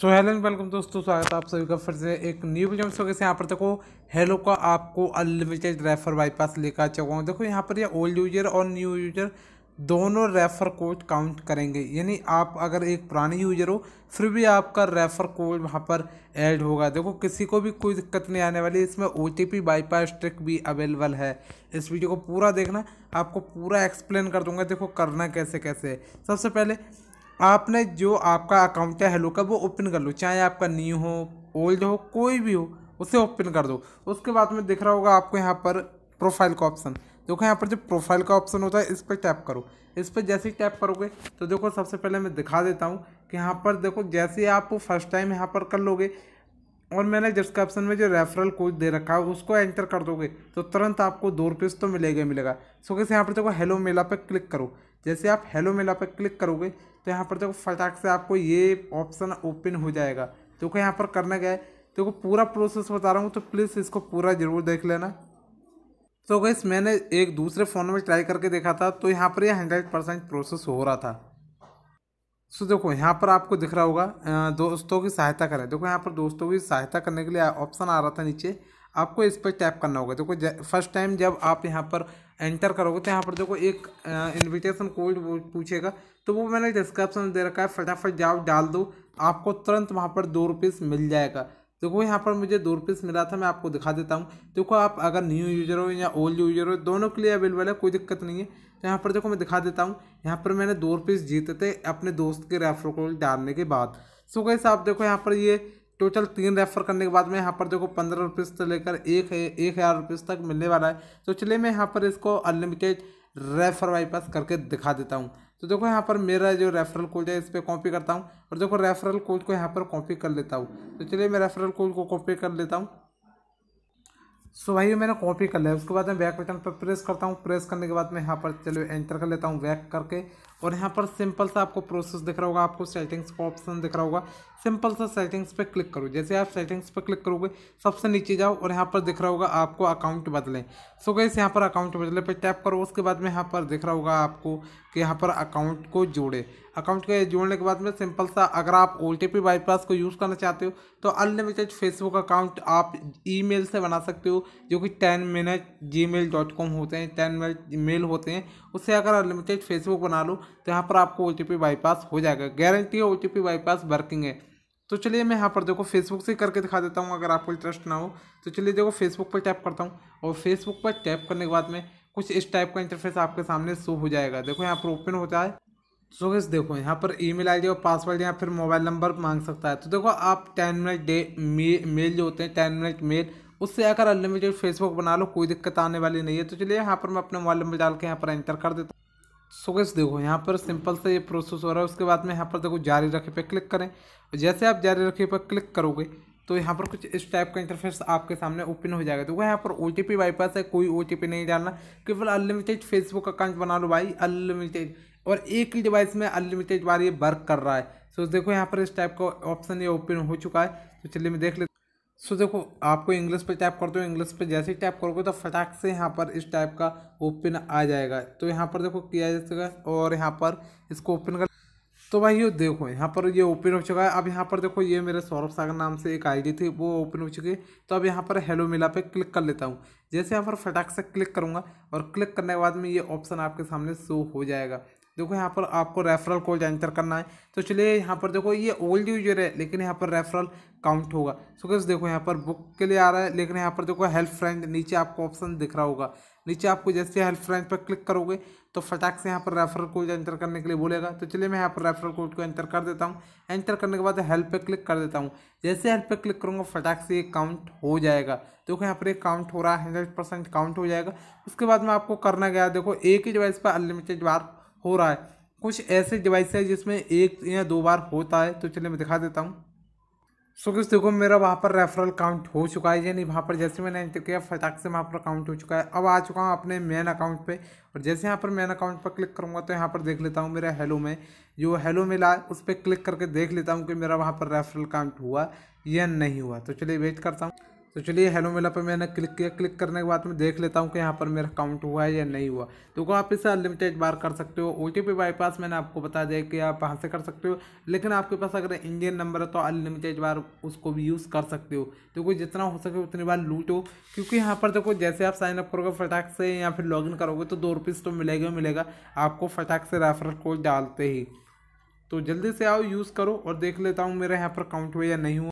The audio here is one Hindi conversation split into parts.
सो हेलो एंड वेलकम दोस्तों स्वागत है आप सभी का फिर से एक न्यू वीडियो में सो कैसे यहाँ पर देखो हेलो का आपको अनलिमिटेड रेफर बाईपास लेकर आ चुका हूँ देखो यहाँ पर ये ओल्ड यूजर और न्यू यूजर दोनों रेफर कोड काउंट करेंगे यानी आप अगर एक पुराने यूजर हो फिर भी आपका रेफर कोड वहाँ पर ऐड होगा देखो किसी को भी कोई दिक्कत नहीं आने वाली इसमें O T P bypass trick भी अवेलेबल है इस वीडियो को पूरा देखना आपको पूरा एक्सप्लेन कर दूंगा देखो करना कैसे कैसे सबसे पहले आपने जो आपका अकाउंट है हेलो का वो ओपन कर लो चाहे आपका न्यू हो ओल्ड हो कोई भी हो उसे ओपन कर दो उसके बाद में दिख रहा होगा आपको यहाँ पर प्रोफाइल का ऑप्शन देखो यहाँ पर जो प्रोफाइल का ऑप्शन होता है इस पर टैप करो इस पर जैसे ही टैप करोगे तो देखो सबसे पहले मैं दिखा देता हूँ कि यहाँ पर देखो जैसे आप फर्स्ट टाइम यहाँ पर कर लोगे और मैंने डिस्क्रिप्शन में जो रेफरल कोड दे रखा है उसको एंटर कर दोगे तो तुरंत आपको दो रुपीज़ तो मिलेगा मिलेगा सो कैसे यहाँ पर देखो हेलो मेला पर क्लिक करो जैसे आप हेलो मेला पर क्लिक करोगे तो यहाँ पर देखो फटाक से आपको ये ऑप्शन ओपन हो जाएगा देखो यहाँ पर करना क्या है देखो पूरा प्रोसेस बता रहा हूँ तो प्लीज़ इसको पूरा ज़रूर देख लेना तो गैस मैंने एक दूसरे फ़ोन में ट्राई करके देखा था तो यहाँ पर ये हंड्रेड परसेंट प्रोसेस हो रहा था सो देखो यहाँ पर आपको दिख रहा होगा दोस्तों की सहायता करें देखो यहाँ पर दोस्तों की सहायता करने के लिए ऑप्शन आ रहा था नीचे आपको इस पर टैप करना होगा देखो फर्स्ट टाइम जब आप यहाँ पर एंटर करोगे तो यहाँ पर देखो एक इन्विटेशन कोड पूछेगा तो वो मैंने डिस्क्रिप्शन में दे रखा है फटाफट जाओ डाल दो आपको तुरंत वहाँ पर दो रुपीस मिल जाएगा देखो यहाँ पर मुझे दो रुपीस मिला था मैं आपको दिखा देता हूँ देखो आप अगर न्यू यूजर हो या ओल्ड यूजर हो दोनों के लिए अवेलेबल है कोई दिक्कत नहीं है तो यहाँ पर देखो मैं दिखा देता हूँ यहाँ पर मैंने दो रुपीस जीते थे अपने दोस्त के रेफर को डालने के बाद सो कैसे आप देखो यहाँ पर ये टोटल तीन रेफर करने के बाद में यहाँ पर देखो पंद्रह रुपीज़ से लेकर एक एक हज़ार रुपीज़ तक मिलने वाला है तो चलिए मैं यहाँ पर इसको अनलिमिटेड रेफर वाइपास करके दिखा देता हूँ तो देखो यहाँ पर मेरा जो रेफरल कोड है इस पर कॉपी करता हूँ और देखो रेफरल कोड को यहाँ पर कॉपी कर लेता हूँ तो चलिए मैं रेफरल कोड को कॉपी कर लेता हूँ सो भाई मैंने कॉपी कर लिया उसके बाद मैं बैक बटन पर प्रेस करता हूँ प्रेस करने के बाद मैं यहाँ पर चलो एंटर कर लेता हूँ बैक करके और यहाँ पर सिंपल सा आपको प्रोसेस दिख रहा होगा आपको सेटिंग्स का ऑप्शन दिख रहा होगा सिंपल सा सेटिंग्स पे क्लिक करो जैसे आप सेटिंग्स पे क्लिक करोगे सबसे नीचे जाओ और यहाँ पर दिख रहा होगा आपको अकाउंट बदलें सो so गैस यहाँ पर अकाउंट बदले पे टैप करो उसके बाद में यहाँ पर दिख रहा होगा आपको कि यहाँ पर अकाउंट को जोड़े अकाउंट के जोड़ने के बाद में सिंपल सा अगर आप ओ टी बाईपास को यूज़ करना चाहते हो तो अनलिमिटेड फेसबुक अकाउंट आप ईमेल से बना सकते हो जो कि टेन मिनट जी होते हैं टेन मिनट मेल होते हैं उससे अगर अनलिमिटेड फेसबुक बना लो तो यहाँ पर आपको ओ टी बाईपास हो जाएगा गारंटी है ओ टी बाईपास वर्किंग है तो चलिए मैं यहाँ पर देखो फेसबुक से करके दिखा देता हूँ अगर आपको इंटरेस्ट ना हो तो चलिए देखो फेसबुक पर टैप करता हूँ और फेसबुक पर टैप करने के बाद में कुछ इस टाइप का इंटरफेस आपके सामने शो हो जाएगा देखो यहाँ पर ओपन होता है सो गैस देखो यहाँ पर ईमेल आईडी और पासवर्ड या फिर मोबाइल नंबर मांग सकता है तो देखो आप ten minute day may, mail जो होते हैं टेन मिनट मेल उससे अगर अनलिमिटेड फेसबुक बना लो कोई दिक्कत आने वाली नहीं है तो चलिए यहाँ पर मैं अपने मोबाइल नंबर डाल के यहाँ पर एंटर कर देता हूँ सो गैस देखो यहाँ पर सिंपल से ये प्रोसेस हो रहा है उसके बाद में यहाँ पर देखो जारी रखे पे क्लिक करें जैसे आप जारी रखे पर क्लिक करोगे तो यहाँ पर कुछ इस टाइप का इंटरफेस आपके सामने ओपन हो जाएगा देखो यहाँ पर ओ टी पी बाईपास है कोई ओ टी पी नहीं डालना केवल अनलिमिटेड फेसबुक अकाउंट बना लो भाई अनलिमिटेड और एक ही डिवाइस में अनलिमिटेड बार ये वर्क कर रहा है सो देखो यहाँ पर इस टाइप का ऑप्शन ये ओपन हो चुका है तो चलिए मैं देख लेता सो so, देखो आपको इंग्लिश पे टैप करते हो इंग्लिश पे जैसे ही टैप करोगे तो फटाक से यहाँ पर इस टाइप का ओपन आ जाएगा तो यहाँ पर देखो किया जा है और यहाँ पर इसको ओपन कर तो भाई ये देखो यहाँ पर ये ओपन हो चुका है अब यहाँ पर देखो ये मेरे सौरभ सागर नाम से एक आईडी थी वो ओपन हो चुकी है तो अब यहाँ पर हेलो मिला पे क्लिक कर लेता हूँ जैसे यहाँ पर फटाक से क्लिक करूँगा और क्लिक करने के बाद में ये ऑप्शन आपके सामने शो हो जाएगा देखो यहाँ पर आपको रेफरल कोड एंटर करना है तो चलिए यहाँ पर देखो ये ओल्ड यूजर है लेकिन यहाँ पर रेफरल काउंट होगा सो so, देखो यहाँ पर बुक के लिए आ रहा है लेकिन यहाँ पर देखो हेल्प फ्रेंड नीचे आपको ऑप्शन दिख रहा होगा नीचे आपको जैसे हेल्प फ्रेंड पर क्लिक करोगे तो फटाक से यहाँ पर रेफरल कोड एंटर करने के लिए बोलेगा तो चलिए मैं यहाँ पर रेफरल कोड को एंटर कर देता हूँ एंटर करने के बाद हेल्प पे क्लिक कर देता हूँ जैसे हेल्प पे क्लिक करूँगा फटाक से ये काउंट हो जाएगा देखो तो यहाँ पर ये काउंट हो रहा है हंड्रेड परसेंट काउंट हो जाएगा उसके बाद में आपको करना गया देखो एक ही डिवाइस पर अनलिमिटेड बार हो रहा है कुछ ऐसे डिवाइस है जिसमें एक या दो बार होता है तो चलिए मैं दिखा देता हूँ सो किस देखो मेरा वहाँ पर रेफरल काउंट हो चुका है यानी वहाँ पर जैसे मैंने एंटर किया फटाक से वहाँ पर काउंट हो चुका है अब आ चुका हूँ अपने मेन अकाउंट पे और जैसे यहाँ पर मेन अकाउंट पर क्लिक करूँगा तो यहाँ पर देख लेता हूँ मेरा हेलो में जो हेलो मिला उस पर क्लिक करके देख लेता हूँ कि मेरा वहाँ पर रेफरल काउंट हुआ या नहीं हुआ तो चलिए वेट करता हूँ तो चलिए हेलो मेला पर मैंने क्लिक किया क्लिक करने के बाद मैं देख लेता हूँ कि यहाँ पर मेरा काउंट हुआ है या नहीं हुआ तो आप इसे अनलिमिटेड बार कर सकते हो ओ टी पी बाईपास मैंने आपको बता दिया कि आप वहाँ से कर सकते हो लेकिन आपके पास अगर इंडियन नंबर है तो अनलिमिटेड बार उसको भी यूज़ कर सकते हो तो कोई जितना हो सके उतनी बार लूटो क्योंकि यहाँ पर देखो जैसे आप साइनअप करोगे फटाक से या फिर लॉग करोगे तो दो रुपीज़ तो मिलेगा मिलेगा आपको फटाक से रेफरल कोड डालते ही तो जल्दी से आओ यूज़ करो और देख लेता हूँ मेरे यहाँ पर अकाउंट हुआ या नहीं हुआ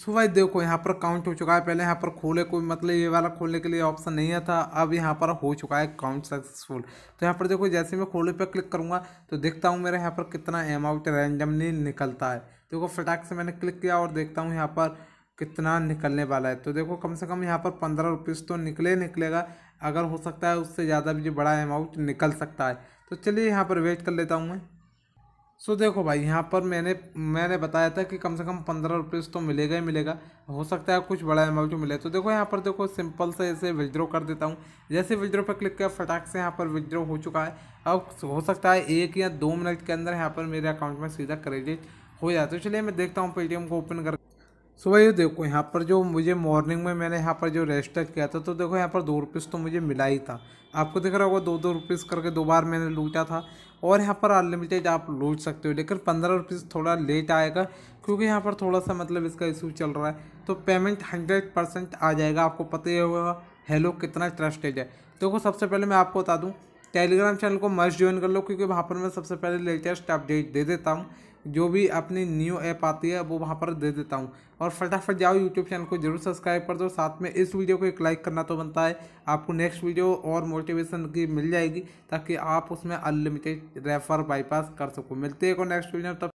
सुबह देखो यहाँ पर काउंट हो चुका है पहले यहाँ पर खोले कोई मतलब ये वाला खोलने के लिए ऑप्शन नहीं था अब यहाँ पर हो चुका है काउंट सक्सेसफुल तो यहाँ पर देखो जैसे मैं खोले पर क्लिक करूँगा तो देखता हूँ मेरे यहाँ पर कितना अमाउंट रैंडमली निकलता है देखो फटाक से मैंने क्लिक किया और देखता हूँ यहाँ पर कितना निकलने वाला है तो देखो कम से कम यहाँ पर पंद्रह रुपीज़ तो निकले निकलेगा अगर हो सकता है उससे ज़्यादा भी जो बड़ा अमाउंट निकल सकता है तो चलिए यहाँ पर वेट कर लेता हूँ मैं सो देखो भाई यहाँ पर मैंने मैंने बताया था कि कम से कम पंद्रह रुपीज़ तो मिलेगा ही मिलेगा हो सकता है कुछ बड़ा अमाउंट मिले तो देखो यहाँ पर देखो सिंपल से ऐसे विदड्रॉ कर देता हूँ जैसे विदड्रॉ पर क्लिक किया फटाक से यहाँ पर विदड्रॉ हो चुका है अब हो सकता है एक या दो मिनट के अंदर यहाँ पर मेरे अकाउंट में सीधा क्रेडिट हो जाए तो चलिए मैं देखता हूँ पेटीएम को ओपन कर सो ये देखो यहाँ पर जो मुझे मॉर्निंग में मैंने यहाँ पर जो रजिस्टर किया था तो देखो यहाँ पर दो रुपीज़ तो मुझे मिला ही था आपको दिख रहा होगा दो दो रुपीज़ करके दो बार मैंने लूटा था और यहाँ पर अनलिमिटेड आप लूट सकते हो लेकिन पंद्रह रुपीज़ थोड़ा लेट आएगा क्योंकि यहाँ पर थोड़ा सा मतलब इसका इशू चल रहा है तो पेमेंट हंड्रेड परसेंट आ जाएगा आपको पता ही होगा हेलो कितना ट्रस्टेड है देखो सबसे पहले मैं आपको बता दूँ टेलीग्राम चैनल को मस्ट ज्वाइन कर लो क्योंकि वहाँ पर मैं सबसे पहले लेटेस्ट अपडेट दे देता हूँ जो भी अपनी न्यू ऐप आती है वो वहाँ पर दे देता हूँ और फटाफट जाओ यूट्यूब चैनल को जरूर सब्सक्राइब कर दो साथ में इस वीडियो को एक लाइक करना तो बनता है आपको नेक्स्ट वीडियो और मोटिवेशन की मिल जाएगी ताकि आप उसमें अनलिमिटेड रेफर बाईपास कर सको मिलते हैं को नेक्स्ट वीडियो तब